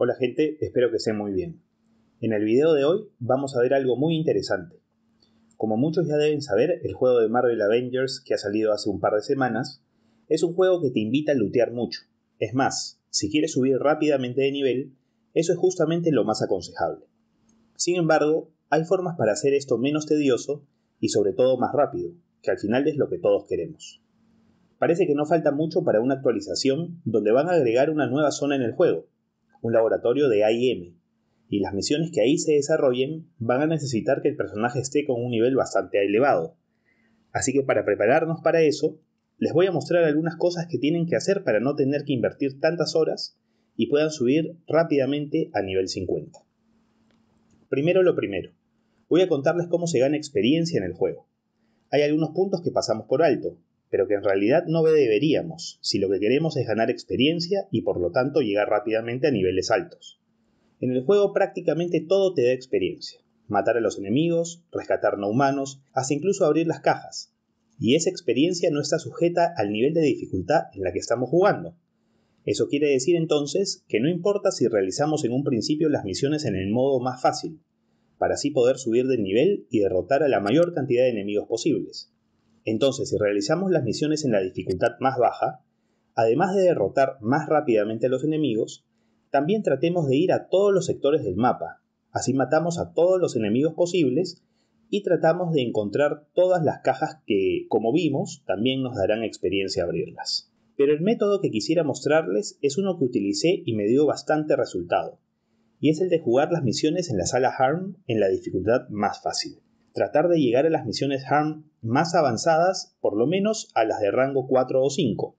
Hola gente, espero que estén muy bien. En el video de hoy vamos a ver algo muy interesante. Como muchos ya deben saber, el juego de Marvel Avengers que ha salido hace un par de semanas es un juego que te invita a lootear mucho. Es más, si quieres subir rápidamente de nivel, eso es justamente lo más aconsejable. Sin embargo, hay formas para hacer esto menos tedioso y sobre todo más rápido, que al final es lo que todos queremos. Parece que no falta mucho para una actualización donde van a agregar una nueva zona en el juego, un laboratorio de AIM, y las misiones que ahí se desarrollen van a necesitar que el personaje esté con un nivel bastante elevado. Así que para prepararnos para eso, les voy a mostrar algunas cosas que tienen que hacer para no tener que invertir tantas horas y puedan subir rápidamente a nivel 50. Primero lo primero, voy a contarles cómo se gana experiencia en el juego. Hay algunos puntos que pasamos por alto, pero que en realidad no deberíamos si lo que queremos es ganar experiencia y por lo tanto llegar rápidamente a niveles altos. En el juego prácticamente todo te da experiencia. Matar a los enemigos, rescatar no humanos, hasta incluso abrir las cajas. Y esa experiencia no está sujeta al nivel de dificultad en la que estamos jugando. Eso quiere decir entonces que no importa si realizamos en un principio las misiones en el modo más fácil, para así poder subir de nivel y derrotar a la mayor cantidad de enemigos posibles. Entonces, si realizamos las misiones en la dificultad más baja, además de derrotar más rápidamente a los enemigos, también tratemos de ir a todos los sectores del mapa. Así matamos a todos los enemigos posibles y tratamos de encontrar todas las cajas que, como vimos, también nos darán experiencia abrirlas. Pero el método que quisiera mostrarles es uno que utilicé y me dio bastante resultado, y es el de jugar las misiones en la sala Harm en la dificultad más fácil tratar de llegar a las misiones HARM más avanzadas, por lo menos a las de rango 4 o 5,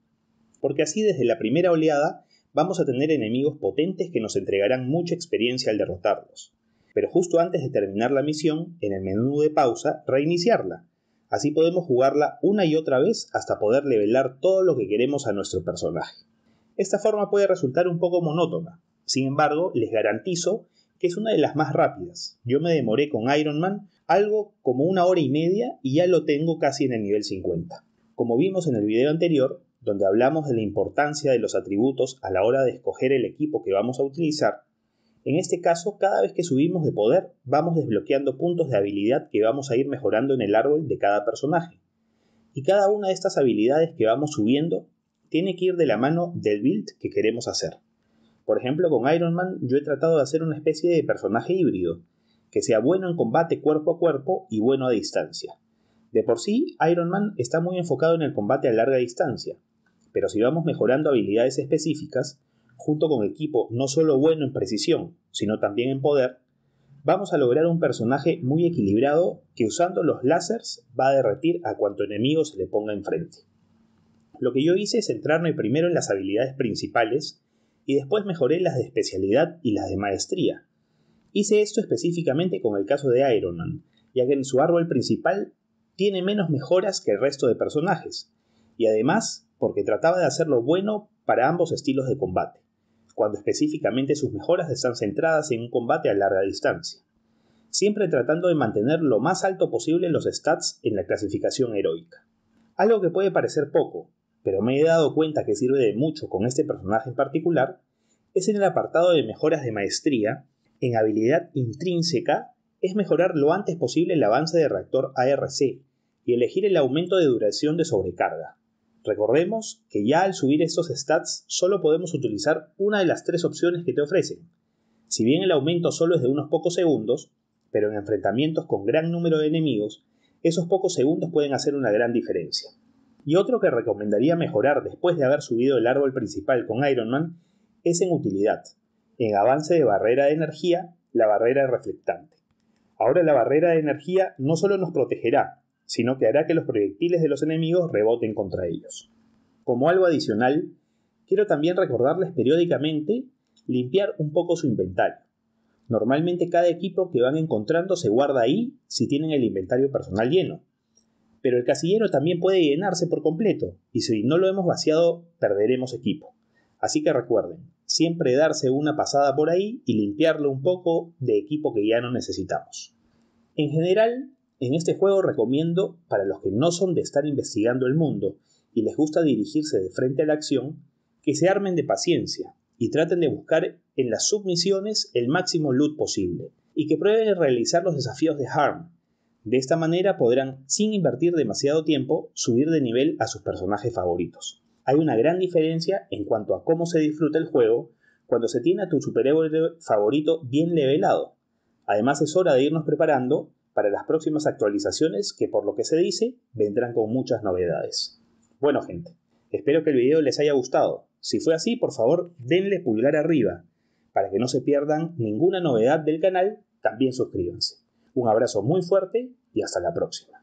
porque así desde la primera oleada vamos a tener enemigos potentes que nos entregarán mucha experiencia al derrotarlos. Pero justo antes de terminar la misión, en el menú de pausa, reiniciarla. Así podemos jugarla una y otra vez hasta poder levelar todo lo que queremos a nuestro personaje. Esta forma puede resultar un poco monótona, sin embargo, les garantizo que es una de las más rápidas. Yo me demoré con Iron Man algo como una hora y media y ya lo tengo casi en el nivel 50. Como vimos en el video anterior, donde hablamos de la importancia de los atributos a la hora de escoger el equipo que vamos a utilizar, en este caso cada vez que subimos de poder vamos desbloqueando puntos de habilidad que vamos a ir mejorando en el árbol de cada personaje. Y cada una de estas habilidades que vamos subiendo tiene que ir de la mano del build que queremos hacer. Por ejemplo, con Iron Man yo he tratado de hacer una especie de personaje híbrido, que sea bueno en combate cuerpo a cuerpo y bueno a distancia. De por sí, Iron Man está muy enfocado en el combate a larga distancia, pero si vamos mejorando habilidades específicas, junto con equipo no solo bueno en precisión, sino también en poder, vamos a lograr un personaje muy equilibrado que usando los lásers va a derretir a cuanto enemigo se le ponga enfrente. Lo que yo hice es centrarme primero en las habilidades principales y después mejoré las de especialidad y las de maestría. Hice esto específicamente con el caso de Iron Man, ya que en su árbol principal tiene menos mejoras que el resto de personajes, y además porque trataba de hacerlo bueno para ambos estilos de combate, cuando específicamente sus mejoras están centradas en un combate a larga distancia, siempre tratando de mantener lo más alto posible los stats en la clasificación heroica. Algo que puede parecer poco, pero me he dado cuenta que sirve de mucho con este personaje en particular, es en el apartado de mejoras de maestría, en habilidad intrínseca, es mejorar lo antes posible el avance del reactor ARC y elegir el aumento de duración de sobrecarga. Recordemos que ya al subir estos stats solo podemos utilizar una de las tres opciones que te ofrecen. Si bien el aumento solo es de unos pocos segundos, pero en enfrentamientos con gran número de enemigos, esos pocos segundos pueden hacer una gran diferencia. Y otro que recomendaría mejorar después de haber subido el árbol principal con Iron Man es en utilidad, en avance de barrera de energía, la barrera reflectante. Ahora la barrera de energía no solo nos protegerá, sino que hará que los proyectiles de los enemigos reboten contra ellos. Como algo adicional, quiero también recordarles periódicamente limpiar un poco su inventario. Normalmente cada equipo que van encontrando se guarda ahí si tienen el inventario personal lleno, pero el casillero también puede llenarse por completo, y si no lo hemos vaciado, perderemos equipo. Así que recuerden, siempre darse una pasada por ahí y limpiarlo un poco de equipo que ya no necesitamos. En general, en este juego recomiendo para los que no son de estar investigando el mundo y les gusta dirigirse de frente a la acción, que se armen de paciencia y traten de buscar en las submisiones el máximo loot posible, y que prueben realizar los desafíos de Harm, de esta manera podrán, sin invertir demasiado tiempo, subir de nivel a sus personajes favoritos. Hay una gran diferencia en cuanto a cómo se disfruta el juego cuando se tiene a tu superhéroe favorito bien levelado. Además es hora de irnos preparando para las próximas actualizaciones que por lo que se dice vendrán con muchas novedades. Bueno gente, espero que el video les haya gustado. Si fue así, por favor denle pulgar arriba. Para que no se pierdan ninguna novedad del canal, también suscríbanse. Un abrazo muy fuerte y hasta la próxima.